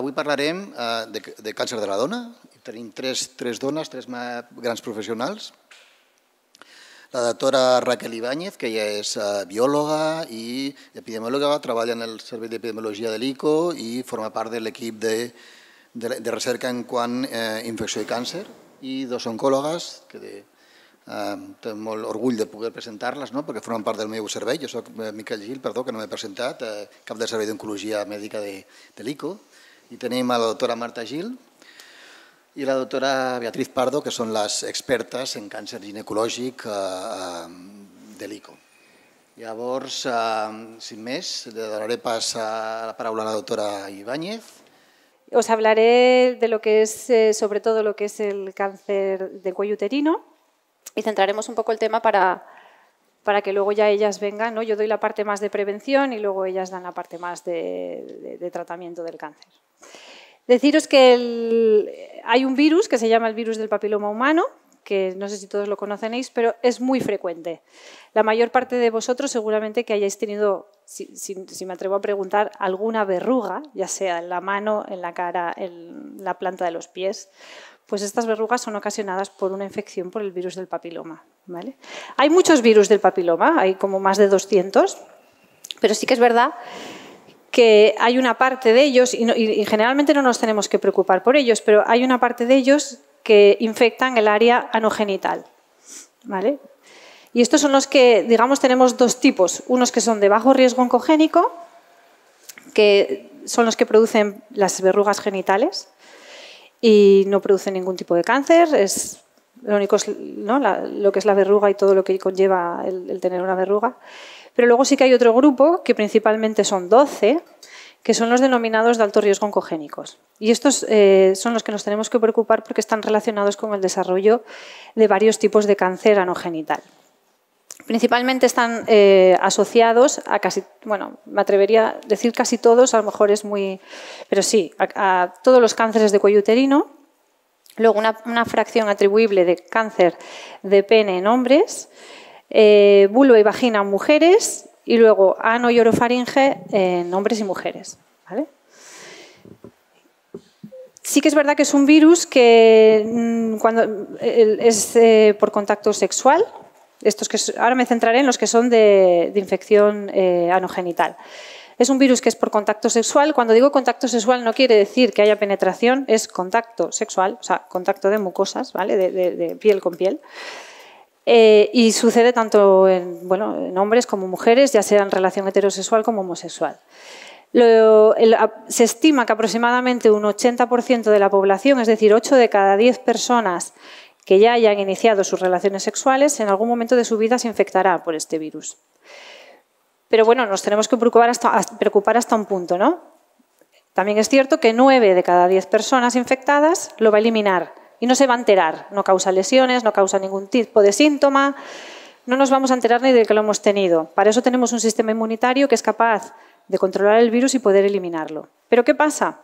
Avui parlarem eh, de, de càncer de la dona. Tenim tres, tres dones, tres grans professionals. La doctora Raquel Ibáñez, que ja és eh, biòloga i epidemiòloga, treballa en el Servei d'Epidemiologia de l'ICO i forma part de l'equip de, de, de recerca en quant eh, infecció i càncer. I dos oncòlogues, que de, eh, molt orgull de poder presentar-les, no? perquè formen part del meu servei. Jo soc eh, Miquel Gil, perdó, que no m'he presentat, eh, cap del Servei d'Oncologia Mèdica de, de l'ICO, i tenim a la doctora Marta Gil i la doctora Beatriz Pardo, que són les expertes en càncer ginecològic eh, eh, de l'ICO. Llavors, eh, sin més, le donaré pas a la paraula a la doctora Ibáñez Os hablaré de lo que es, sobre todo, lo que es el cáncer del cuello uterino y centraremos un poco el tema para para que luego ya ellas vengan, ¿no? Yo doy la parte más de prevención y luego ellas dan la parte más de, tratamiento del cáncer. Deciros que hay un virus que se llama el virus del papiloma humano, que no sé si todos lo conocéis, pero es muy frecuente. La mayor parte de vosotros seguramente que hayáis tenido, si, me atrevo a preguntar, alguna verruga, ya sea en la mano, en la cara, en la planta de los pies, pues estas verrugas son ocasionadas por una infección por el virus del papiloma. Hay muchos virus del papiloma, hay como más de 200, pero sí que es verdad que hay una parte de ellos, y, generalmente no nos tenemos que preocupar por ellos, pero hay una parte de ellos que infectan el área anogenital. Y estos son los que, digamos, tenemos dos tipos. Unos que son de bajo riesgo oncogénico, que son los que producen las verrugas genitales, y no produce ningún tipo de cáncer. Es, lo único es lo que es la verruga y todo lo que conlleva el, tener una verruga. Pero luego sí que hay otro grupo, que principalmente son 12, que son los denominados de alto riesgo oncogénicos. Y estos eh, son los que nos tenemos que preocupar porque están relacionados con el desarrollo de varios tipos de cáncer anogenital principalmente están eh, asociados a casi, bueno, me atrevería a decir casi todos, a lo mejor es muy, pero sí, a, todos los cánceres de cuello uterino, luego una, fracción atribuible de cáncer de pene en hombres, vulva eh, y vagina en mujeres, y luego ano y orofaringe en hombres y mujeres. Sí que es verdad que es un virus que mm, cuando, eh, es por contacto sexual, estos que, ahora me centraré en los que son de, infección eh, anogenital. Es un virus que es por contacto sexual. Cuando digo contacto sexual no quiere decir que haya penetración, es contacto sexual, o sea, contacto de mucosas, ¿vale? De, piel con piel. Eh, y sucede tanto en, hombres como mujeres, ya sea en relación heterosexual como homosexual. se estima que aproximadamente un 80% de la población, es decir, 8 de cada 10 personas que ya hayan iniciado sus relaciones sexuales en algún momento de su vida se infectará por este virus. Pero bueno, nos tenemos que preocupar hasta, un punto, ¿no? También es cierto que nueve de cada 10 personas infectadas lo va a eliminar y no se va a enterar, no causa lesiones, no causa ningún tipo de síntoma, no nos vamos a enterar ni de que lo hemos tenido. Para eso tenemos un sistema inmunitario que es capaz de controlar el virus y poder eliminarlo. Pero ¿qué pasa?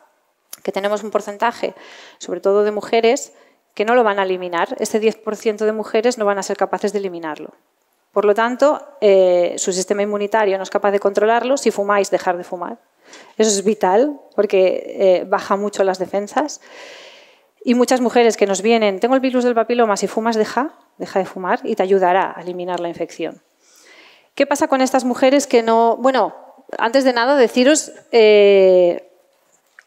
Que tenemos un porcentaje, sobre todo de mujeres, que no lo van a eliminar, este 10% de mujeres no van a ser capaces de eliminarlo. Por lo tanto, eh, su sistema inmunitario no es capaz de controlarlo. Si fumáis, dejar de fumar. Eso es vital porque eh, baja mucho las defensas. Y muchas mujeres que nos vienen, tengo el virus del papiloma, si fumas, deja, deja de fumar y te ayudará a eliminar la infección. ¿Qué pasa con estas mujeres que no... Bueno, antes de nada, deciros... Eh,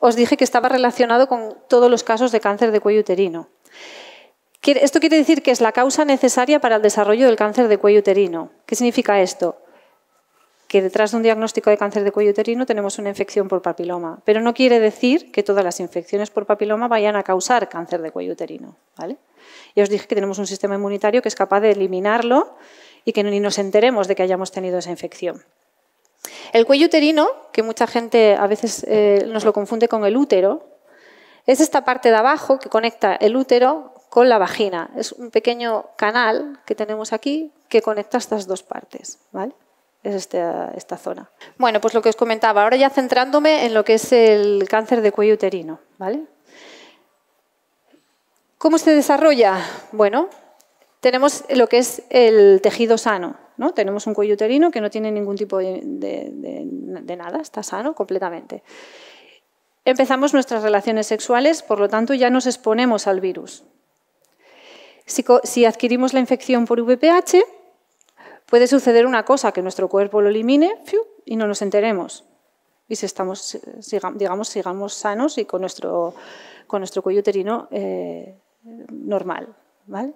os dije que estaba relacionado con todos los casos de cáncer de cuello uterino. Esto quiere decir que es la causa necesaria para el desarrollo del cáncer de cuello uterino. ¿Qué significa esto? Que detrás de un diagnóstico de cáncer de cuello uterino tenemos una infección por papiloma, pero no quiere decir que todas las infecciones por papiloma vayan a causar cáncer de cuello uterino. ¿vale? Ya os dije que tenemos un sistema inmunitario que es capaz de eliminarlo y que ni nos enteremos de que hayamos tenido esa infección. El cuello uterino, que mucha gente a veces eh, nos lo confunde con el útero, es esta parte de abajo que conecta el útero con la vagina. Es un pequeño canal que tenemos aquí que conecta estas dos partes, ¿vale? Es esta, zona. Bueno, pues lo que os comentaba, ahora ya centrándome en lo que es el cáncer de cuello uterino, ¿vale? ¿Cómo se desarrolla? Bueno, tenemos lo que es el tejido sano, ¿no? Tenemos un cuello uterino que no tiene ningún tipo de nada, está sano completamente empezamos nuestras relaciones sexuales, por lo tanto ya nos exponemos al virus. Si, adquirimos la infección por VPH, puede suceder una cosa, que nuestro cuerpo lo elimine y no nos enteremos. Y si estamos, eh, digamos, sigamos sanos y con nuestro, con nuestro cuello uterino eh, normal. ¿vale?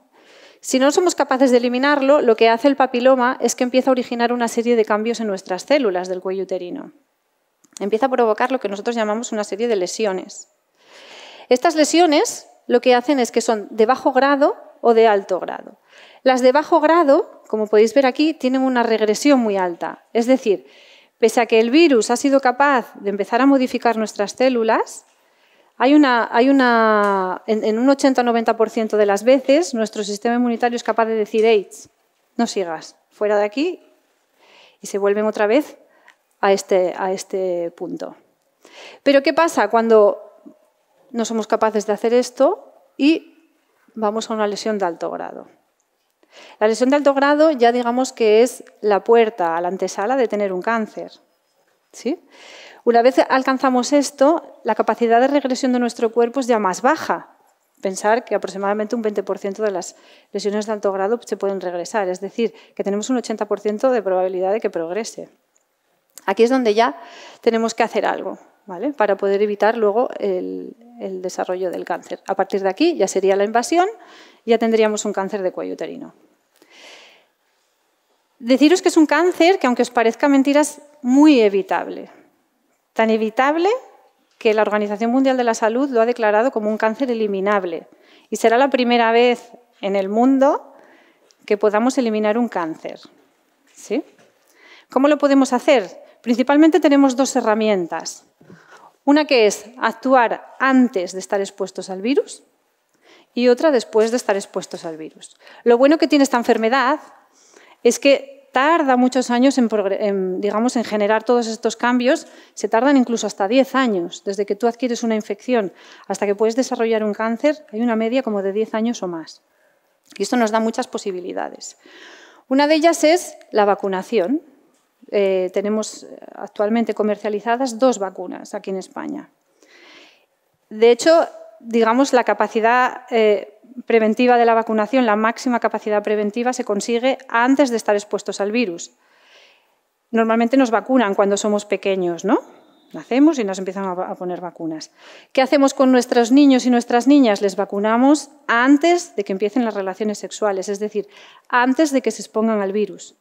Si no somos capaces de eliminarlo, lo que hace el papiloma es que empieza a originar una serie de cambios en nuestras células del cuello uterino. Empieza a provocar lo que nosotros llamamos una serie de lesiones. Estas lesiones lo que hacen es que son de bajo grado o de alto grado. Las de bajo grado, como podéis ver aquí, tienen una regresión muy alta. Es decir, pese a que el virus ha sido capaz de empezar a modificar nuestras células, hay una, hay una, en, un 80-90% de las veces nuestro sistema inmunitario es capaz de decir, AIDS, no sigas, fuera de aquí, y se vuelven otra vez a este, a este punto. Pero ¿qué pasa cuando no somos capaces de hacer esto y vamos a una lesión de alto grado. La lesión de alto grado ya digamos que es la puerta a la antesala de tener un cáncer. ¿sí? Una vez alcanzamos esto, la capacidad de regresión de nuestro cuerpo es ya más baja. Pensar que aproximadamente un 20% de las lesiones de alto grado se pueden regresar, es decir, que tenemos un 80% de probabilidad de que progrese. Aquí es donde ya tenemos que hacer algo para poder evitar luego el, el desarrollo del cáncer. A partir de aquí ya sería la invasión, ya tendríamos un cáncer de cuello uterino. Deciros que es un cáncer que, aunque os parezca mentira, es muy evitable. Tan evitable que la Organización Mundial de la Salud lo ha declarado como un cáncer eliminable. Y será la primera vez en el mundo que podamos eliminar un cáncer. ¿Sí? ¿Cómo lo podemos hacer? Principalmente tenemos dos herramientas. Una que es actuar antes de estar expuestos al virus y otra después de estar expuestos al virus. Lo bueno que tiene esta enfermedad es que tarda muchos años en, digamos, en generar todos estos cambios, se tardan incluso hasta 10 años, desde que tú adquieres una infección hasta que puedes desarrollar un cáncer, hay una media como de 10 años o más. Y esto nos da muchas posibilidades. Una de ellas es la vacunación. Eh, tenemos actualmente comercializadas dos vacunas aquí en España. De hecho, digamos, la capacidad eh, preventiva de la vacunación, la máxima capacidad preventiva, se consigue antes de estar expuestos al virus. Normalmente nos vacunan cuando somos pequeños, ¿no? Nacemos y nos empiezan a poner vacunas. ¿Qué hacemos con nuestros niños y nuestras niñas? Les vacunamos antes de que empiecen las relaciones sexuales, es decir, antes de que se expongan al virus.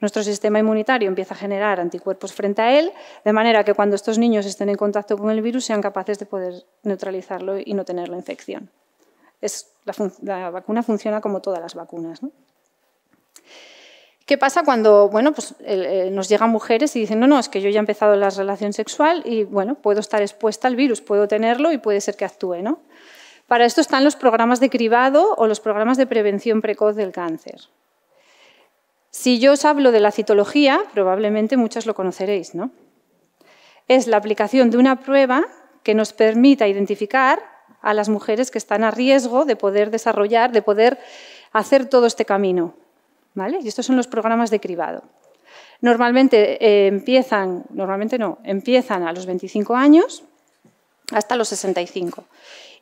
Nuestro sistema inmunitario empieza a generar anticuerpos frente a él, de manera que cuando estos niños estén en contacto con el virus sean capaces de poder neutralizarlo y no tener la infección. la, vacuna funciona como todas las vacunas. ¿Qué pasa cuando bueno, pues, eh, nos llegan mujeres y dicen, no, no, es que yo ya he empezado la relación sexual y bueno, puedo estar expuesta al virus, puedo tenerlo y puede ser que actúe? ¿no? Para esto están los programas de cribado o los programas de prevención precoz del cáncer. Si yo os hablo de la citología, probablemente muchas lo conoceréis, ¿no? Es la aplicación de una prueba que nos permita identificar a las mujeres que están a riesgo de poder desarrollar, de poder hacer todo este camino. ¿vale? Y estos son los programas de cribado. Normalmente eh, empiezan, normalmente no, empiezan a los 25 años hasta los 65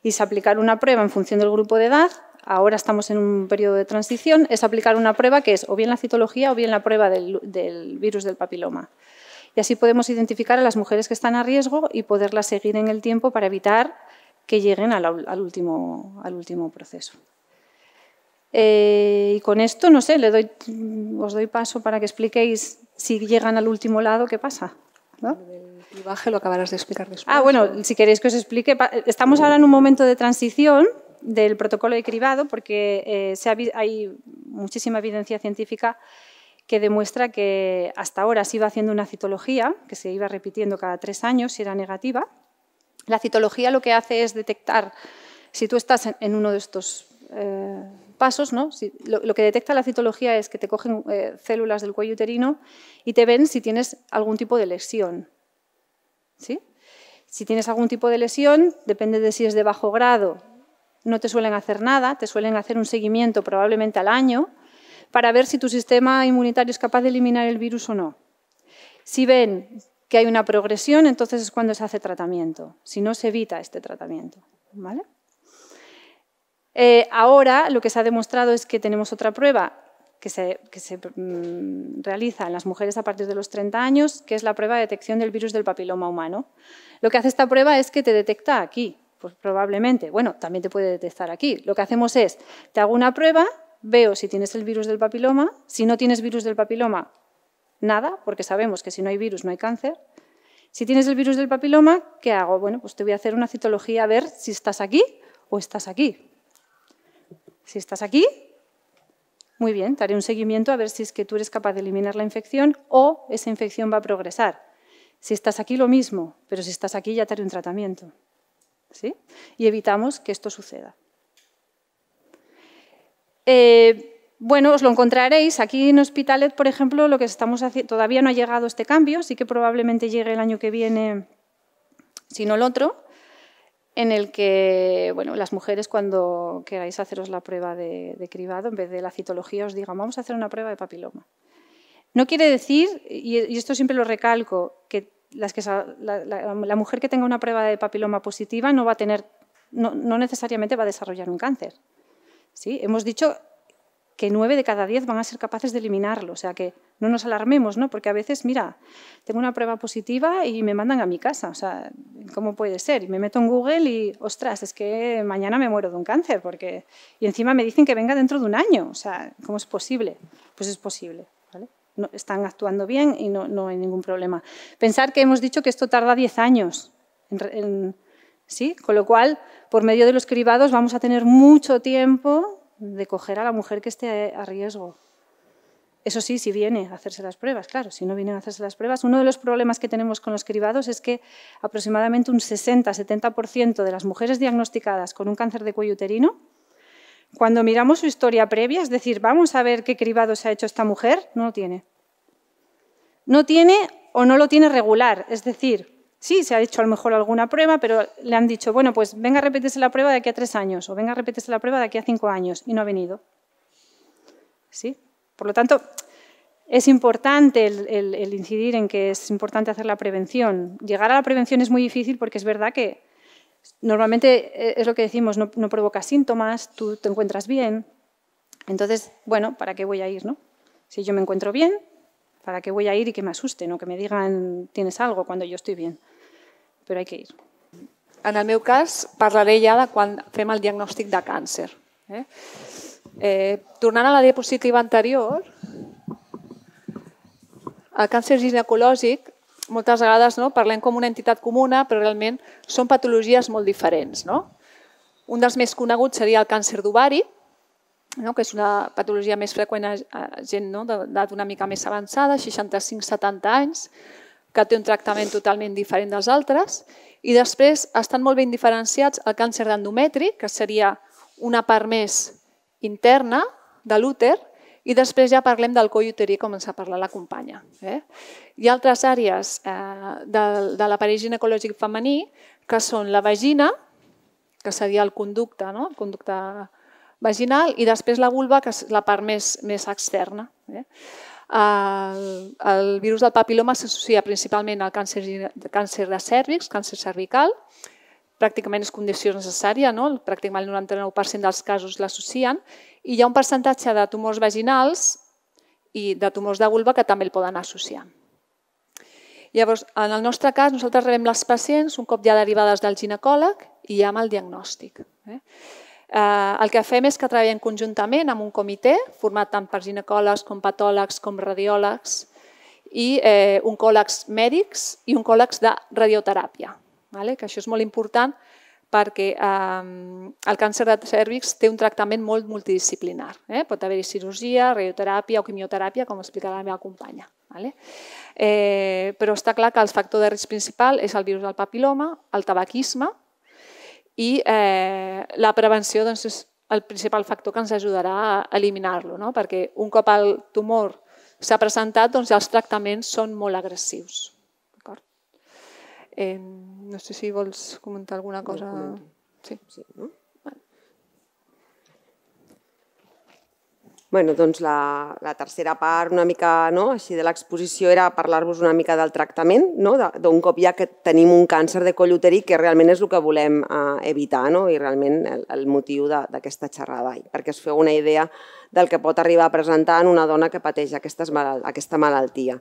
y se aplica una prueba en función del grupo de edad ahora estamos en un periodo de transición, es aplicar una prueba que es o bien la citología o bien la prueba del, virus del papiloma. Y así podemos identificar a las mujeres que están a riesgo y poderlas seguir en el tiempo para evitar que lleguen al, último, al último, proceso. Eh, y con esto, no sé, le doy, os doy paso para que expliquéis si llegan al último lado, ¿qué pasa? ¿No? El lo acabarás de explicar después. Ah, bueno, si queréis que os explique, estamos ahora en un momento de transición del protocolo de cribado porque eh, hay muchísima evidencia científica que demuestra que hasta ahora se iba haciendo una citología, que se iba repitiendo cada tres años y era negativa. La citología lo que hace es detectar si tú estás en uno de estos eh, pasos, ¿no? lo, que detecta la citología es que te cogen eh, células del cuello uterino y te ven si tienes algún tipo de lesión. ¿Sí? Si tienes algún tipo de lesión, depende de si es de bajo grado no te suelen hacer nada, te suelen hacer un seguimiento probablemente al año para ver si tu sistema inmunitario es capaz de eliminar el virus o no. Si ven que hay una progresión, entonces es cuando se hace tratamiento, si no se evita este tratamiento. Eh, ahora lo que se ha demostrado es que tenemos otra prueba que se, mm, realiza en las mujeres a partir de los 30 años, que es la prueba de detección del virus del papiloma humano. Lo que hace esta prueba es que te detecta aquí, pues probablemente. Bueno, también te puede detectar aquí. Lo que hacemos es, te hago una prueba, veo si tienes el virus del papiloma. Si no tienes virus del papiloma, nada, porque sabemos que si no hay virus no hay cáncer. Si tienes el virus del papiloma, ¿qué hago? Bueno, pues te voy a hacer una citología a ver si estás aquí o estás aquí. Si estás aquí, muy bien, te haré un seguimiento a ver si es que tú eres capaz de eliminar la infección o esa infección va a progresar. Si estás aquí, lo mismo, pero si estás aquí ya te haré un tratamiento. ¿sí? y evitamos que esto suceda. Eh, bueno, os lo encontraréis. Aquí en Hospitalet, por ejemplo, lo que estamos haciendo, todavía no ha llegado este cambio, sí que probablemente llegue el año que viene, si no el otro, en el que bueno, las mujeres cuando queráis haceros la prueba de, de, cribado, en vez de la citología, os digan, vamos a hacer una prueba de papiloma. No quiere decir, y esto siempre lo recalco, que la, mujer que tenga una prueba de papiloma positiva no va a tener, no, necesariamente va a desarrollar un cáncer. ¿Sí? Hemos dicho que nueve de cada diez van a ser capaces de eliminarlo. O sea que no nos alarmemos, Porque a veces, mira, tengo una prueba positiva y me mandan a mi casa. O sea, ¿cómo puede ser? Y me meto en Google y, ostras, es que mañana me muero de un cáncer. Y encima me dicen que venga dentro de un año. O sea, ¿cómo es posible? Pues es posible están actuando bien y no, hay ningún problema. Pensar que hemos dicho que esto tarda 10 años, ¿sí? Con lo cual, por medio de los cribados vamos a tener mucho tiempo de coger a la mujer que esté a riesgo. Eso sí, si viene a hacerse las pruebas, claro, si no viene a hacerse las pruebas. Uno de los problemas que tenemos con los cribados es que aproximadamente un 60-70% de las mujeres diagnosticadas con un cáncer de cuello uterino cuando miramos su historia previa, es decir, vamos a ver qué cribado se ha hecho esta mujer, no lo tiene. No tiene o no lo tiene regular, es decir, sí, se ha hecho a lo mejor alguna prueba, pero le han dicho, bueno, pues venga a repetirse la prueba de aquí a tres años o venga a repetirse la prueba de aquí a cinco años y no ha venido. ¿Sí? Por lo tanto, es importante el incidir en que es importante hacer la prevención. Llegar a la prevención es muy difícil porque es verdad que Normalmente eh, es lo que decimos, no, provoca síntomas, tú te encuentras bien. Entonces, bueno, ¿para qué voy a ir? No? Si yo me encuentro bien, ¿para qué voy a ir y que me asusten o que me digan tienes algo cuando yo estoy bien? Pero hay que ir. En el meu cas, parlaré ja de quan fem el diagnòstic de càncer. Eh? eh tornant a la diapositiva anterior, el càncer ginecològic moltes vegades no, parlem com una entitat comuna, però realment són patologies molt diferents. No? Un dels més coneguts seria el càncer d'ovari, no? que és una patologia més freqüent a gent no? d'edat una mica més avançada, 65-70 anys, que té un tractament totalment diferent dels altres. I després estan molt ben diferenciats el càncer d'endometri, que seria una part més interna de l'úter, i després ja parlem del coll uterí, ens ha parlat la companya. Eh? Hi ha altres àrees eh, de, de l'aparell ginecològic femení que són la vagina, que seria el conducte, no? el conducte vaginal, i després la vulva, que és la part més, més externa. Eh? El, el virus del papiloma s'associa principalment al càncer, càncer de cèrvix, càncer cervical, pràcticament és condició necessària, no? pràcticament el 99% dels casos l'associen, i hi ha un percentatge de tumors vaginals i de tumors de vulva que també el poden associar. Llavors, en el nostre cas, nosaltres rebem les pacients un cop ja derivades del ginecòleg i ja amb el diagnòstic. Eh? eh el que fem és que treballem conjuntament amb un comitè format tant per ginecòlegs com patòlegs com radiòlegs i eh, oncòlegs mèdics i oncòlegs de radioteràpia vale? que això és molt important perquè eh, el càncer de cèrvix té un tractament molt multidisciplinar. Eh? Pot haver-hi cirurgia, radioteràpia o quimioteràpia, com explicarà la meva companya. Vale? Eh, però està clar que el factor de risc principal és el virus del papiloma, el tabaquisme i eh, la prevenció doncs, és el principal factor que ens ajudarà a eliminar-lo, no? perquè un cop el tumor s'ha presentat, doncs els tractaments són molt agressius. Eh, no sé si vols comentar alguna cosa. No sí. sí no? Vale. Bueno, doncs la, la tercera part una mica no, així de l'exposició era parlar-vos una mica del tractament, no? d'un cop ja que tenim un càncer de coll uterí que realment és el que volem eh, evitar no? i realment el, el motiu d'aquesta xerrada, perquè es feu una idea del que pot arribar a presentar en una dona que pateix aquestes malalt aquesta malaltia.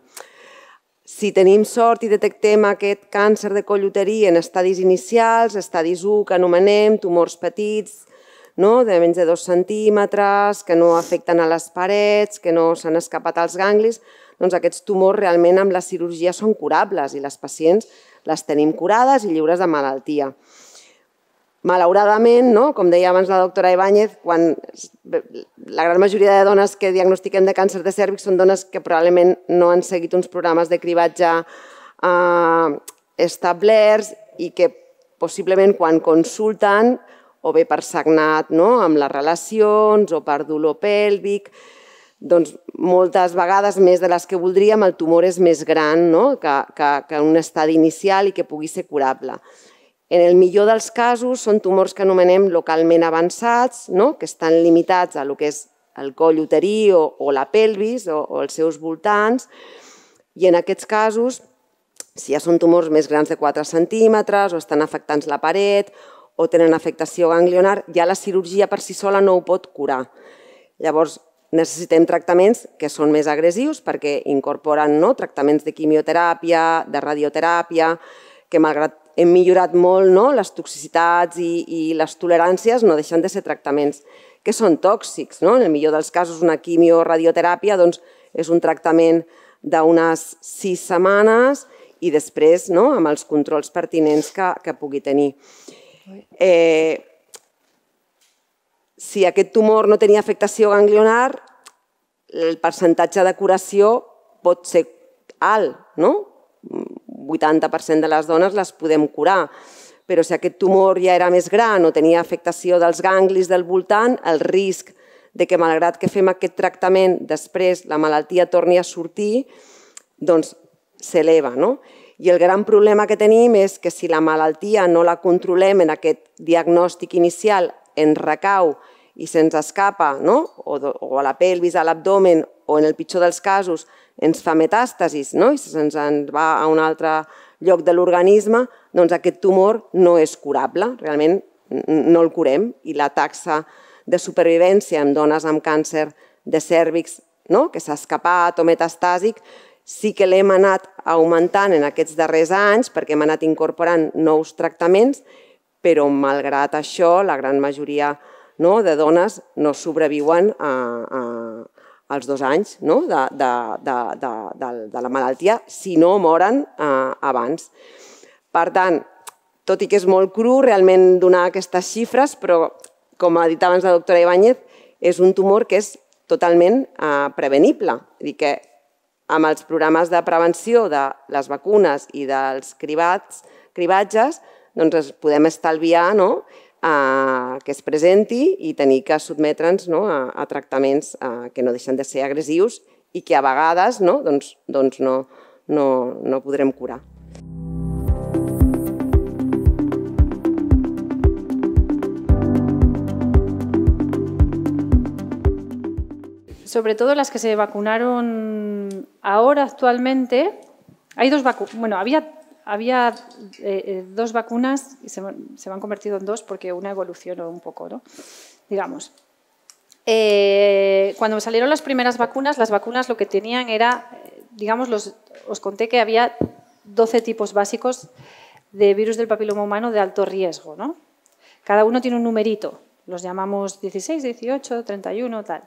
Si tenim sort i detectem aquest càncer de colluterí en estadis inicials, estadis 1 que anomenem, tumors petits, no? de menys de 2 centímetres, que no afecten a les parets, que no s'han escapat als ganglis, doncs aquests tumors realment amb la cirurgia són curables i les pacients les tenim curades i lliures de malaltia malauradament, no? com deia abans la doctora Ibáñez, quan la gran majoria de dones que diagnostiquem de càncer de cèrvix són dones que probablement no han seguit uns programes de cribatge eh, establerts i que possiblement quan consulten o bé per sagnat no? amb les relacions o per dolor pèlvic, doncs moltes vegades, més de les que voldríem, el tumor és més gran no? que, que, que un estadi inicial i que pugui ser curable. En el millor dels casos són tumors que anomenem localment avançats, no? que estan limitats a lo que és el coll uterí o, o la pelvis o, o els seus voltants, i en aquests casos, si ja són tumors més grans de 4 centímetres o estan afectants la paret o tenen afectació ganglionar, ja la cirurgia per si sola no ho pot curar. Llavors, necessitem tractaments que són més agressius perquè incorporen no, tractaments de quimioteràpia, de radioteràpia, que malgrat hem millorat molt no? les toxicitats i, i les toleràncies, no deixen de ser tractaments que són tòxics. No? En el millor dels casos, una quimio-radioteràpia doncs, és un tractament d'unes sis setmanes i després no? amb els controls pertinents que, que pugui tenir. Eh, si aquest tumor no tenia afectació ganglionar, el percentatge de curació pot ser alt, no? 80% de les dones les podem curar. Però si aquest tumor ja era més gran o tenia afectació dels ganglis del voltant, el risc de que malgrat que fem aquest tractament, després la malaltia torni a sortir, doncs s'eleva. No? I el gran problema que tenim és que si la malaltia no la controlem en aquest diagnòstic inicial, en recau i se'ns escapa, no? o, o a la pelvis, a l'abdomen, o en el pitjor dels casos, ens fa metàstasis no? i se'ns en va a un altre lloc de l'organisme, doncs aquest tumor no és curable, realment no el curem i la taxa de supervivència en dones amb càncer de cèrvix no? que s'ha escapat o metastàsic sí que l'hem anat augmentant en aquests darrers anys perquè hem anat incorporant nous tractaments, però malgrat això la gran majoria no, de dones no sobreviuen a, a, als dos anys no? de, de, de, de, de, de la malaltia si no moren eh, abans. Per tant, tot i que és molt cru realment donar aquestes xifres, però com ha dit abans la doctora Ibáñez, és un tumor que és totalment eh, prevenible. Dir que amb els programes de prevenció de les vacunes i dels cribats, cribatges, doncs podem estalviar no? que es presenti i tenir que sotmetre'ns no, a, a tractaments eh, que no deixen de ser agressius i que a vegades no, doncs, doncs no, no, no podrem curar. Sobre todo las que se vacunaron ahora actualmente, hay dos vacunas, bueno, había había eh, eh, dos vacunas y se, me han convertido en dos porque una evolucionó un poco, ¿no? digamos. Eh, cuando salieron las primeras vacunas, las vacunas lo que tenían era, digamos, os conté que había 12 tipos básicos de virus del papiloma humano de alto riesgo. ¿no? Cada uno tiene un numerito, los llamamos 16, 18, 31, tal.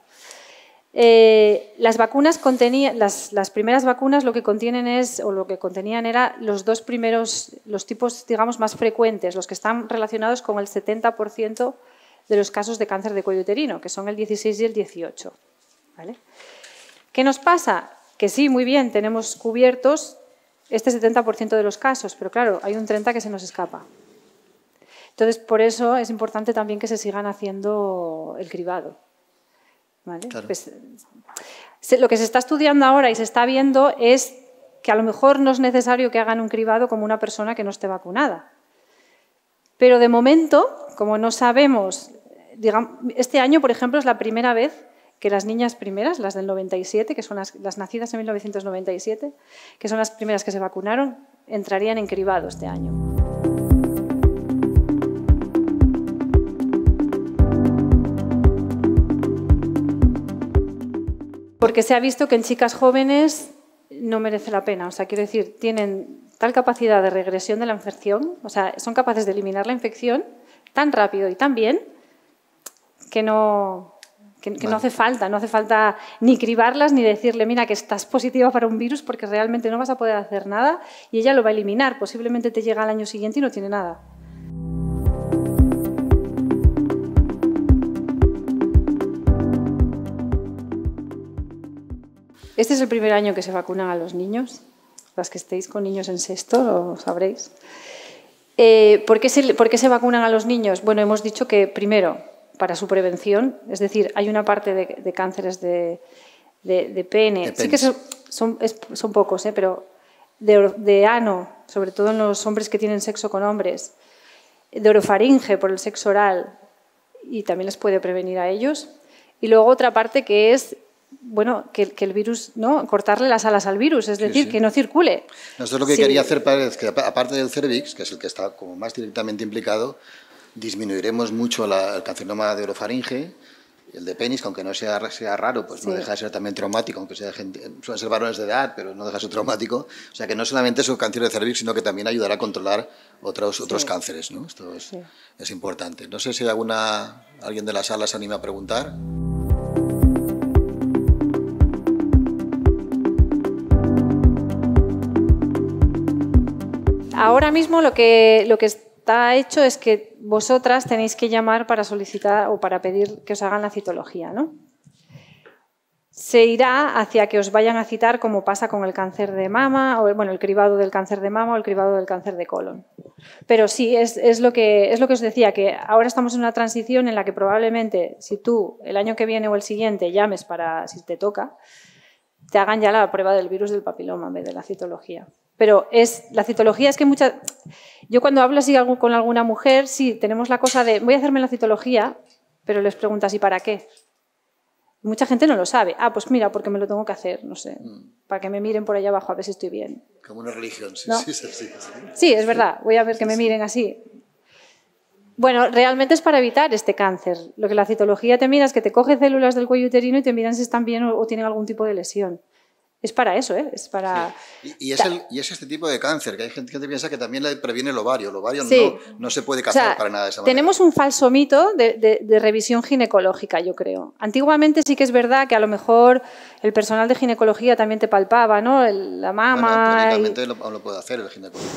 Eh, las vacunas primeras vacunas lo que contienen es, o lo que contenían era los dos primeros, los tipos, digamos, más frecuentes, los que están relacionados con el 70% de los casos de cáncer de cuello uterino, que son el 16 y el 18. ¿Qué nos pasa? Que sí, muy bien, tenemos cubiertos este 70% de los casos, pero claro, hay un 30% que se nos escapa. Entonces, por eso es importante también que se sigan haciendo el cribado. Pues, lo que se está estudiando ahora y se está viendo es que a lo mejor no es necesario que hagan un cribado como una persona que no esté vacunada. Pero de momento, como no sabemos, este año, por ejemplo, es la primera vez que las niñas primeras, las del 97, que son las nacidas en 1997, que son las primeras que se vacunaron, entrarían en cribado este año. porque se ha visto que en chicas jóvenes no merece la pena. O sea, quiero decir, tienen tal capacidad de regresión de la infección, o sea, son capaces de eliminar la infección tan rápido y tan bien que no, hace falta, no hace falta ni cribarlas ni decirle, mira, que estás positiva para un virus porque realmente no vas a poder hacer nada y ella lo va a eliminar. Posiblemente te llega al año siguiente y no tiene nada. Este es el primer año que se vacunan a los niños. Las que estéis con niños en sexto lo sabréis. Eh, ¿por, qué se, vacunan a los niños? Bueno, hemos dicho que primero, para su prevención, es decir, hay una parte de, cánceres de, pene. Sí que son, son, pocos, eh, pero de, de, ano, sobre todo en los hombres que tienen sexo con hombres, de orofaringe por el sexo oral y también les puede prevenir a ellos. Y luego otra parte que es bueno, que, el virus, ¿no? Cortarle las alas al virus, es decir, que no circule. Nosotros lo que quería hacer es que, aparte del cervix, que es el que está como más directamente implicado, disminuiremos mucho el carcinoma de orofaringe, el de penis, que aunque no sea, sea raro, pues no deja de ser también traumático, aunque sea gente, suelen ser varones de edad, pero no deja de ser traumático. O sea que no solamente es un cáncer de cervix, sino que también ayudará a controlar otros, otros cánceres, ¿no? Esto es, es importante. No sé si alguna, alguien de la sala se anima a preguntar. ahora mismo lo que, está hecho es que vosotras tenéis que llamar para solicitar o para pedir que os hagan la citología, ¿no? se irá hacia que os vayan a citar como pasa con el cáncer de mama, o bueno, el cribado del cáncer de mama o el cribado del cáncer de colon. Pero sí, es, lo que, es lo que os decía, que ahora estamos en una transición en la que probablemente si tú el año que viene o el siguiente llames para, si te toca, te hagan ya la prueba del virus del papiloma en vez de la citología. Pero es, la citología es que muchas... Yo cuando hablo así con alguna mujer, sí, tenemos la cosa de, voy a hacerme la citología, pero les preguntas, ¿y para qué? Mucha gente no lo sabe. Ah, pues mira, porque me lo tengo que hacer, no sé, mm. para que me miren por allá abajo a ver si estoy bien. Como una religión, sí, sí, sí, sí, sí, es verdad, voy a ver que me miren así. Bueno, realmente es para evitar este cáncer. Lo que la citología te mira es que te coge células del cuello uterino y te miran si están bien o tienen algún tipo de lesión es para eso, ¿eh? es para... Y, es este tipo de cáncer, que hay gente que piensa que también le previene el ovario. El ovario no, se puede cazar para nada de esa manera. Tenemos un falso mito de, revisión ginecológica, yo creo. Antiguamente sí que es verdad que a lo mejor el personal de ginecología también te palpaba, ¿no? la mama... Bueno, lo, lo puede hacer el ginecólogo.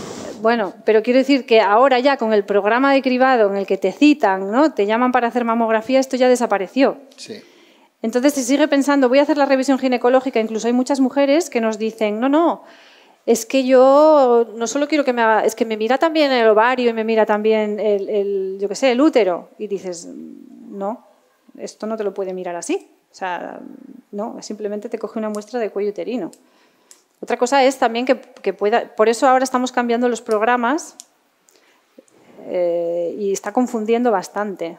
Bueno, pero quiero decir que ahora ya con el programa de cribado en el que te citan, ¿no? Te llaman para hacer mamografía, esto ya desapareció. Sí. Entonces se sigue pensando, voy a hacer la revisión ginecológica, incluso hay muchas mujeres que nos dicen, no, no, es que yo no solo quiero que me haga, es que me mira también el ovario y me mira también el, yo qué sé, el útero. Y dices, no, esto no te lo puede mirar así. O sea, no, simplemente te coge una muestra de cuello uterino. Otra cosa es también que, pueda, por eso ahora estamos cambiando los programas eh, y está confundiendo bastante.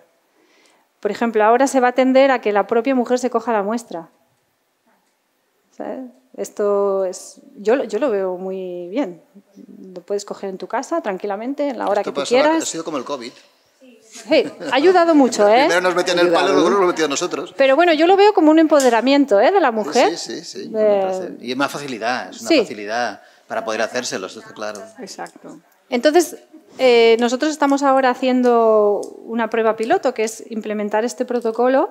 Por ejemplo, ahora se va a tender a que la propia mujer se coja la muestra. Esto es, yo, yo lo veo muy bien. Lo puedes coger en tu casa tranquilamente, en la hora que tú quieras. Ha sido como el COVID. Sí, ha ayudado mucho, ¿eh? Primero nos metían el palo, luego nos lo nosotros. Pero bueno, yo lo veo como un empoderamiento ¿eh? de la mujer. Sí, sí, sí. Y es más facilidad, es una facilidad para poder hacérselo, eso claro. Exacto. Entonces, eh, nosotros estamos ahora haciendo una prueba piloto, que es implementar este protocolo,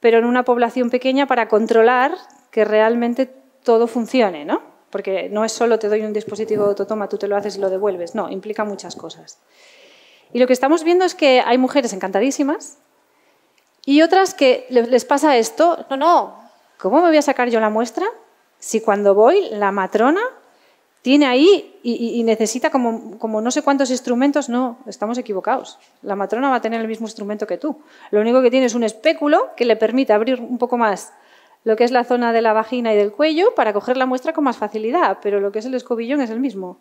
pero en una población pequeña para controlar que realmente todo funcione, ¿no? Porque no es solo te doy un dispositivo de autotoma, tú te lo haces y lo devuelves, no, implica muchas cosas. Y lo que estamos viendo es que hay mujeres encantadísimas y otras que les pasa esto, no, no, ¿cómo me voy a sacar yo la muestra si cuando voy la matrona tiene ahí y, necesita como, no sé cuántos instrumentos, no, estamos equivocados. La matrona va a tener el mismo instrumento que tú. Lo único que tiene es un espéculo que le permite abrir un poco más lo que es la zona de la vagina y del cuello para coger la muestra con más facilidad, pero lo que es el escobillón es el mismo.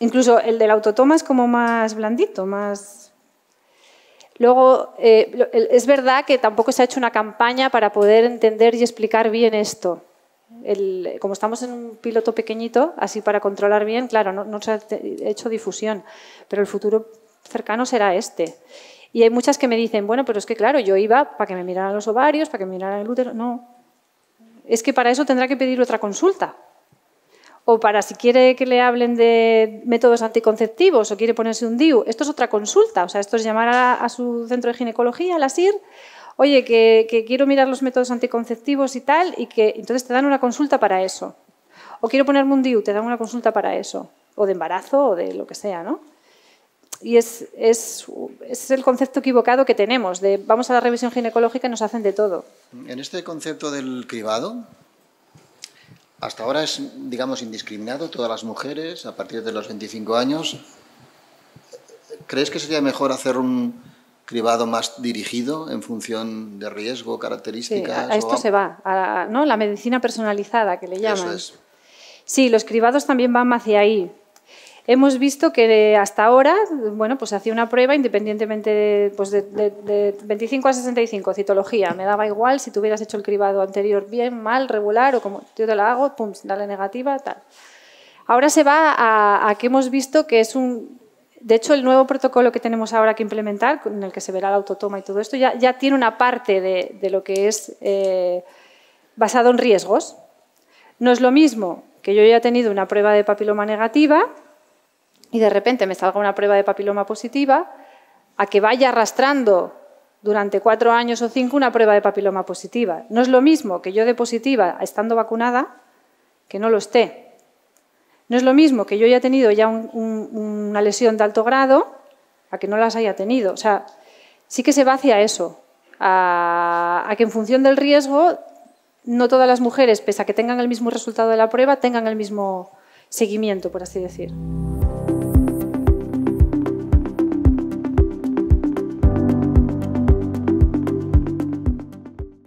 Incluso el del autotoma es como más blandito, más... Luego, eh, es verdad que tampoco se ha hecho una campaña para poder entender y explicar bien esto como estamos en un piloto pequeñito, así para controlar bien, claro, no, se ha hecho difusión, pero el futuro cercano será este. Y hay muchas que me dicen, bueno, pero es que claro, yo iba para que me miraran los ovarios, para que me miraran el útero. No, es que para eso tendrá que pedir otra consulta. O para si quiere que le hablen de métodos anticonceptivos o quiere ponerse un DIU, esto es otra consulta. O sea, esto es llamar a, su centro de ginecología, a la SIR, oye, que, quiero mirar los métodos anticonceptivos y tal, y que entonces te dan una consulta para eso. O quiero ponerme un DIU, te dan una consulta para eso. O de embarazo o de lo que sea, ¿no? y es, es, es, el concepto equivocado que tenemos, de vamos a la revisión ginecológica y nos hacen de todo. En este concepto del cribado, hasta ahora es, digamos, indiscriminado, todas las mujeres, a partir de los 25 años, ¿crees que sería mejor hacer un, cribado más dirigido en función de riesgo, características. a, esto se va, a, ¿no? La medicina personalizada que le llaman. Eso Sí, los cribados también van hacia ahí. Hemos visto que hasta ahora, bueno, pues hacía una prueba independientemente de, pues de, 25 a 65, citología. Me daba igual si hubieras hecho el cribado anterior bien, mal, regular o como yo te la hago, pum, dale negativa, tal. Ahora se va a que hemos visto que es un de hecho, el nuevo protocolo que tenemos ahora que implementar, en el que se verá la autotoma y todo esto, ya, tiene una parte de, lo que es eh, basado en riesgos. No es lo mismo que yo haya tenido una prueba de papiloma negativa y de repente me salga una prueba de papiloma positiva, a que vaya arrastrando durante cuatro años o cinco una prueba de papiloma positiva. No es lo mismo que yo de positiva, estando vacunada, que no lo esté. No es lo mismo que yo haya tenido ya una lesión de alto grado a que no las haya tenido. O sea, sí que se va hacia eso, a, a que en función del riesgo, no todas las mujeres, pese a que tengan el mismo resultado de la prueba, tengan el mismo seguimiento, por así decir.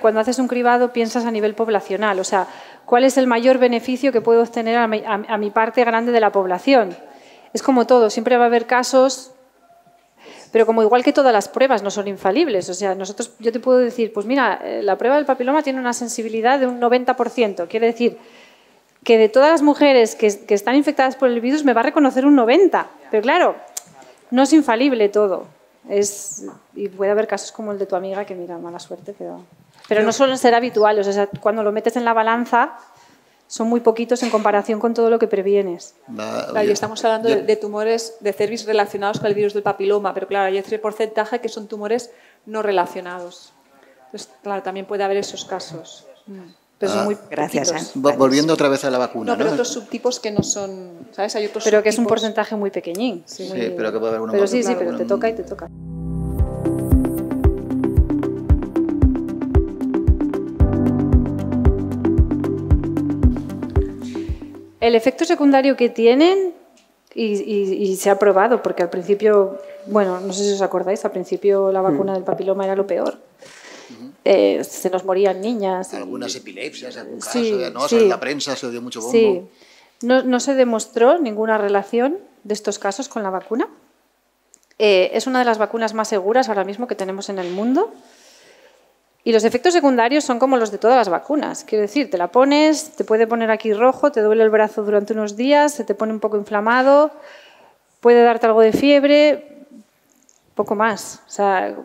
cuando haces un cribado piensas a nivel poblacional, o sea, cuál es el mayor beneficio que puedo obtener a mi, parte grande de la población. Es como todo, siempre va a haber casos pero como igual que todas las pruebas no son infalibles, o sea, nosotros yo te puedo decir, pues mira, eh, la prueba del papiloma tiene una sensibilidad de un 90%, quiere decir que de todas las mujeres que, están infectadas por el virus me va a reconocer un 90%, pero claro, no es infalible todo, y puede haber casos como el de tu amiga que mira, mala suerte, pero... Pero no suelen ser habituales, o sea, cuando lo metes en la balanza son muy poquitos en comparación con todo lo que previenes. y estamos hablando de, tumores de cervix relacionados con el virus del papiloma, pero claro, hay otro porcentaje que son tumores no relacionados. Entonces, claro, también puede haber esos casos. Mm. Pero ah. muy gracias. Eh. Volviendo otra vez a la vacuna. No, pero otros subtipos que no son, ¿sabes? Hay otros Pero que es un porcentaje muy pequeñín. Sí, pero que puede haber uno Pero sí, sí, pero te toca y te toca. El efecto secundario que tienen, y, se ha probado, porque al principio, bueno, no sé si os acordáis, al principio la mm. vacuna del papiloma era lo peor. Eh, se nos morían niñas. Algunas epilepsias, algún caso, ¿no? la prensa se dio mucho bombo. Sí. No, se demostró ninguna relación de estos casos con la vacuna. Eh, es una de las vacunas más seguras ahora mismo que tenemos en el mundo. Y los efectos secundarios son como los de todas las vacunas. Quiero decir, te la pones, te puede poner aquí rojo, te duele el brazo durante unos días, se te pone un poco inflamado, puede darte algo de fiebre, poco más. O sea,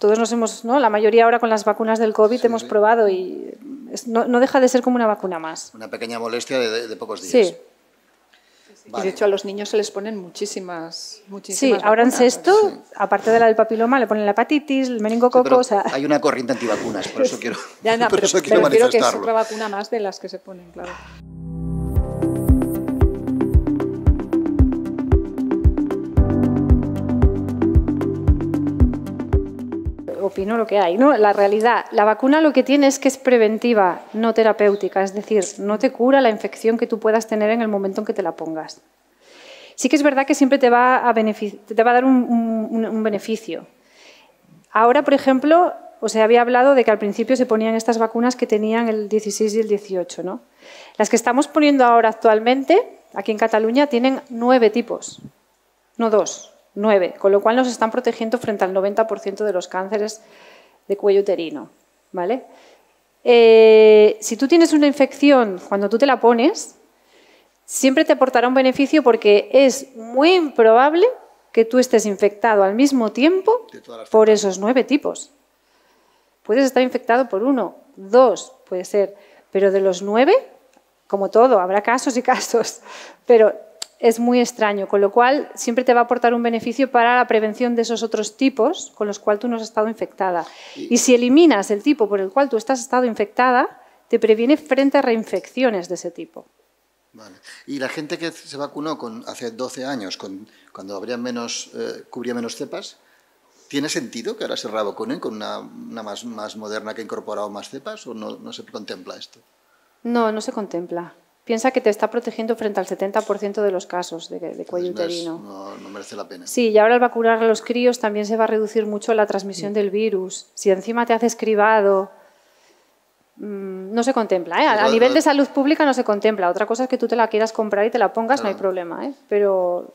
todos nos hemos, ¿no? La mayoría ahora con las vacunas del COVID hemos ¿eh? probado y no, deja de ser como una vacuna más. Una pequeña molestia de, de pocos días. Sí de hecho a los niños se les ponen muchísimas, muchísimas Sí, ahora en sexto, aparte de la del papiloma, le ponen la hepatitis, el meningococo... Hay una corriente antivacunas, por eso quiero, ya, pero, quiero que es otra vacuna más de las que se ponen, claro. opino lo que hay, ¿no? La realidad, la vacuna lo que tiene es que es preventiva, no terapéutica, es decir, no te cura la infección que tú puedas tener en el momento en que te la pongas. Sí que es verdad que siempre te va a, te va a dar un, beneficio. Ahora, por ejemplo, os había hablado de que al principio se ponían estas vacunas que tenían el 16 y el 18, ¿no? Las que estamos poniendo ahora actualmente, aquí en Cataluña, tienen nueve tipos, no dos. 9, con lo cual nos están protegiendo frente al 90% de los cánceres de cuello uterino. ¿vale? Eh, si tú tienes una infección, cuando tú te la pones, siempre te aportará un beneficio porque es muy improbable que tú estés infectado al mismo tiempo por esos nueve tipos. Puedes estar infectado por uno, dos, puede ser, pero de los nueve, como todo, habrá casos y casos, pero es muy extraño, con lo cual siempre te va a aportar un beneficio para la prevención de esos otros tipos con los cuales tú no has estado infectada. Y si eliminas el tipo por el cual tú estás estado infectada, te previene frente a reinfecciones de ese tipo. Y la gente que se vacunó hace 12 años, cuando habría menos, eh, cubría menos cepas, ¿tiene sentido que ahora se revacunen con una, más, moderna que ha incorporado más cepas o no se contempla esto? No, no se contempla piensa que te está protegiendo frente al 70% de los casos de, cuello interino. Pues uterino. No, merece la pena. Sí, y ahora al vacunar a los críos también se va a reducir mucho la transmisión del virus. Si encima te haces cribado, mm, no se contempla. ¿eh? A, nivel de salud pública no se contempla. Otra cosa es que tú te la quieras comprar y te la pongas, no hay problema. ¿eh? Pero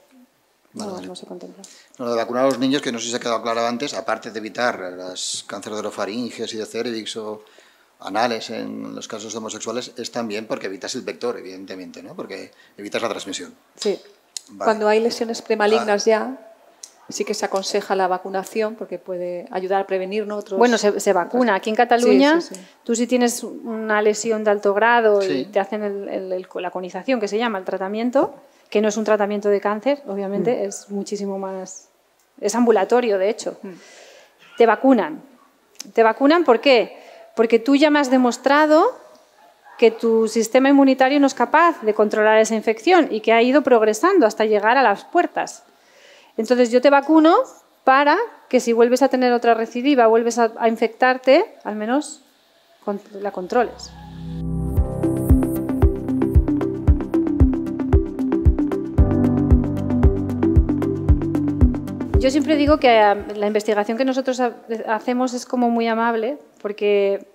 no, se contempla. lo de vacunar a los niños, que no sé si se ha quedado claro antes, aparte de evitar los cánceres de los faringes y de cérvix o anales en los casos homosexuales es también porque evitas el vector, evidentemente, ¿no? Porque evitas la transmisión. Sí. Cuando hay lesiones premalignas ah. ya, sí que se aconseja la vacunación porque puede ayudar a prevenir ¿no? Bueno, se, vacuna. Aquí en Cataluña, tú si tienes una lesión de alto grado y te hacen el, la conización, que se llama el tratamiento, que no es un tratamiento de cáncer, obviamente, mm. es muchísimo más. Es ambulatorio, de hecho. Mm. Te vacunan. ¿Te vacunan por qué? porque tú ya me has demostrado que tu sistema inmunitario no es capaz de controlar esa infección y que ha ido progresando hasta llegar a las puertas. Entonces yo te vacuno para que si vuelves a tener otra recidiva, vuelves a, infectarte, al menos la controles. Yo siempre digo que ah, la investigación que nosotros hacemos es como muy amable, porque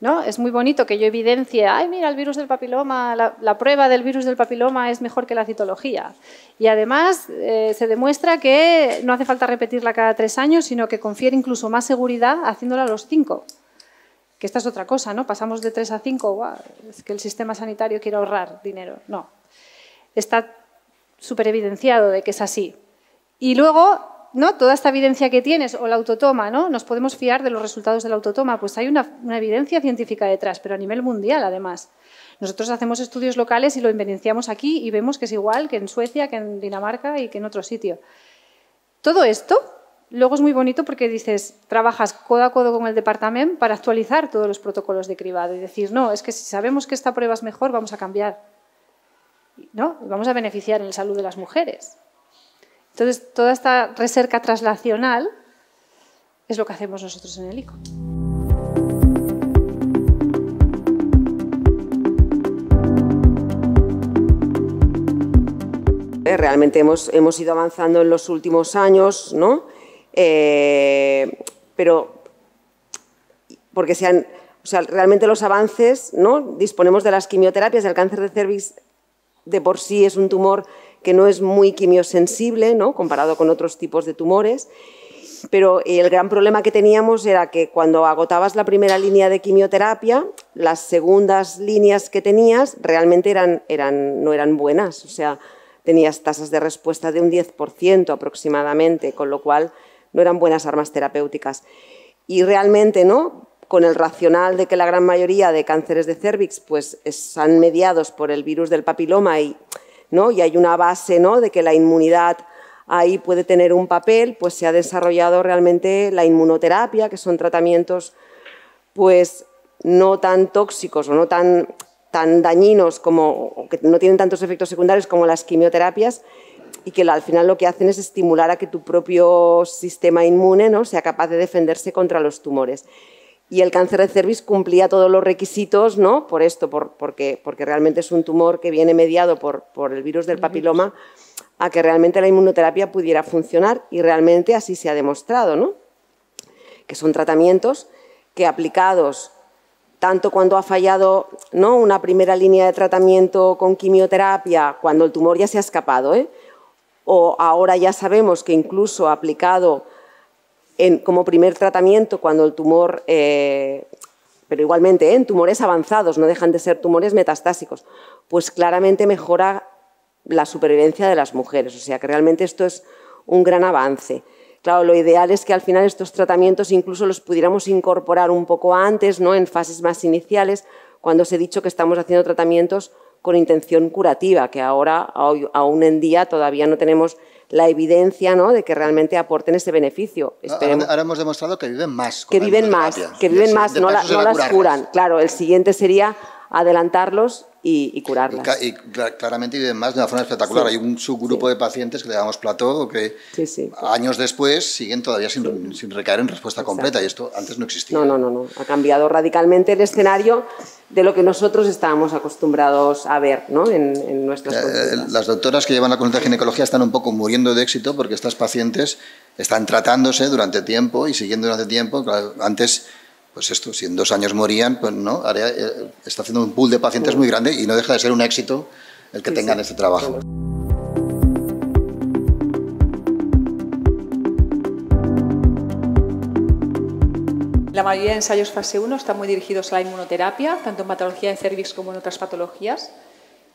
¿no? es muy bonito que yo evidencie, ay, mira, el virus del papiloma, la, prueba del virus del papiloma es mejor que la citología. Y además eh, se demuestra que no hace falta repetirla cada tres años, sino que confiere incluso más seguridad haciéndola a los cinco. Que esta es otra cosa, ¿no? Pasamos de tres a cinco, es que el sistema sanitario quiere ahorrar dinero. No, está súper evidenciado de que es así. Y luego ¿no? toda esta evidencia que tienes o la autotoma, ¿no? nos podemos fiar de los resultados de la autotoma, pues hay una, evidencia científica detrás, pero a nivel mundial además. Nosotros hacemos estudios locales y lo evidenciamos aquí y vemos que es igual que en Suecia, que en Dinamarca y que en otro sitio. Todo esto luego es muy bonito porque dices, trabajas codo a codo con el departamento para actualizar todos los protocolos de cribado y decir, no, es que si sabemos que esta prueba es mejor, vamos a cambiar. ¿No? Vamos a beneficiar en la salud de las mujeres. Entonces, toda esta recerca traslacional es lo que hacemos nosotros en el ICO. Eh, realmente hemos, ido avanzando en los últimos años, ¿no? Eh, pero porque sean, o sea, realmente los avances, ¿no? Disponemos de las quimioterapias, el cáncer de cervix de por sí es un tumor que no es muy quimiosensible, ¿no? comparado con otros tipos de tumores. Pero el gran problema que teníamos era que cuando agotabas la primera línea de quimioterapia, las segundas líneas que tenías realmente eran, eran, no eran buenas. O sea, tenías tasas de respuesta de un 10% aproximadamente, con lo cual no eran buenas armas terapéuticas. Y realmente, ¿no? con el racional de que la gran mayoría de cánceres de cérvix pues, están mediados por el virus del papiloma y y hay una base de que la inmunidad ahí puede tener un papel, pues se ha desarrollado realmente la inmunoterapia, que son tratamientos pues no tan tóxicos o no tan, dañinos como que no tienen tantos efectos secundarios como las quimioterapias y que al final lo que hacen es estimular a que tu propio sistema inmune ¿no? sea capaz de defenderse contra los tumores y el cáncer de cervix cumplía todos los requisitos, ¿no? Por esto, porque, realmente es un tumor que viene mediado por, el virus del papiloma, a que realmente la inmunoterapia pudiera funcionar y realmente así se ha demostrado, ¿no? Que son tratamientos que aplicados tanto cuando ha fallado ¿no? una primera línea de tratamiento con quimioterapia, cuando el tumor ya se ha escapado, ¿eh? o ahora ya sabemos que incluso aplicado como primer tratamiento cuando el tumor, eh, pero igualmente en tumores avanzados, no dejan de ser tumores metastásicos, pues claramente mejora la supervivencia de las mujeres. O sea que realmente esto es un gran avance. Claro, lo ideal es que al final estos tratamientos incluso los pudiéramos incorporar un poco antes, ¿no? en fases más iniciales, cuando os he dicho que estamos haciendo tratamientos con intención curativa, que ahora, aún en día, todavía no tenemos la evidencia ¿no? de que realmente aporten ese beneficio. Ah, ahora, hemos demostrado que viven más. Que viven más, que viven más, no, no las curan. Claro, el siguiente sería adelantarlos y, y curarlas. Y, y, claramente de una forma espectacular. Hay un subgrupo de pacientes que le damos plató que años después siguen todavía sin, sin recaer en respuesta completa y esto antes no existía. No, no, no, Ha cambiado radicalmente el escenario de lo que nosotros estábamos acostumbrados a ver ¿no? en, en nuestras eh, eh, Las doctoras que llevan la consulta de ginecología están un poco muriendo de éxito porque estas pacientes están tratándose durante tiempo y siguiendo durante tiempo. Antes pues esto, si en dos años morían, pues no, eh, está haciendo un pool de pacientes muy grande y no deja de ser un éxito el que tengan este trabajo. La mayoría de ensayos fase 1 están muy dirigidos a la inmunoterapia, tanto en patología de cervix como en otras patologías,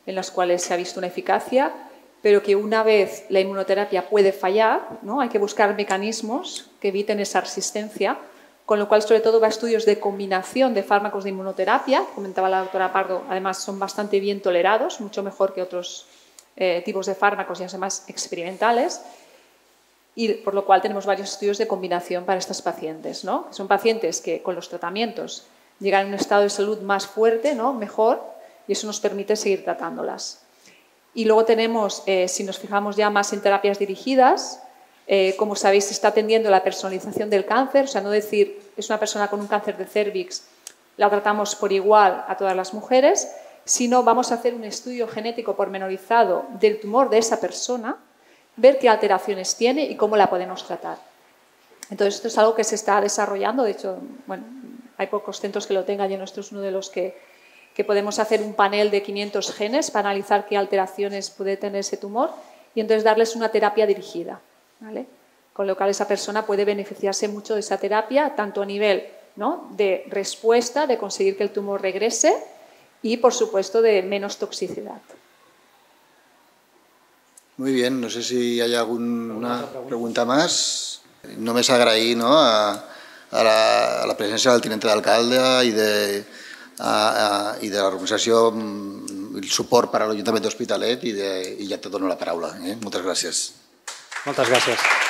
en las cuales se ha visto una eficacia, pero que una vez la inmunoterapia puede fallar, hay que buscar mecanismos que eviten esa resistencia con lo cual sobre todo va a estudios de combinación de fármacos de inmunoterapia, comentaba la doctora Pardo, además son bastante bien tolerados, mucho mejor que otros eh, tipos de fármacos y además experimentales, y por lo cual tenemos varios estudios de combinación para estas pacientes. ¿no? Son pacientes que con los tratamientos llegan a un estado de salud más fuerte, ¿no? mejor, y eso nos permite seguir tratándolas. Y luego tenemos, eh, si nos fijamos ya más en terapias dirigidas, eh, como sabéis, se está atendiendo la personalización del cáncer, o sea, no decir es una persona con un cáncer de cérvix, la tratamos por igual a todas las mujeres, sino vamos a hacer un estudio genético pormenorizado del tumor de esa persona, ver qué alteraciones tiene y cómo la podemos tratar. Entonces, esto es algo que se está desarrollando, de hecho, hay pocos centros que lo tengan y nuestro es uno de los que, que podemos hacer un panel de 500 genes para analizar qué alteraciones puede tener ese tumor y entonces darles una terapia dirigida. Con lo cual esa persona puede beneficiarse mucho de esa terapia, tanto a nivel de respuesta, de conseguir que el tumor regrese y, por supuesto, de menos toxicidad. Muy bien, no sé si hay alguna pregunta más. No me agraí ¿no? A, la, presencia del teniente de alcalde y de, la organización mm, el soporte para el Ayuntamiento Hospitalet y ya te dono la palabra. ¿eh? Muchas gracias. Muchas gracias.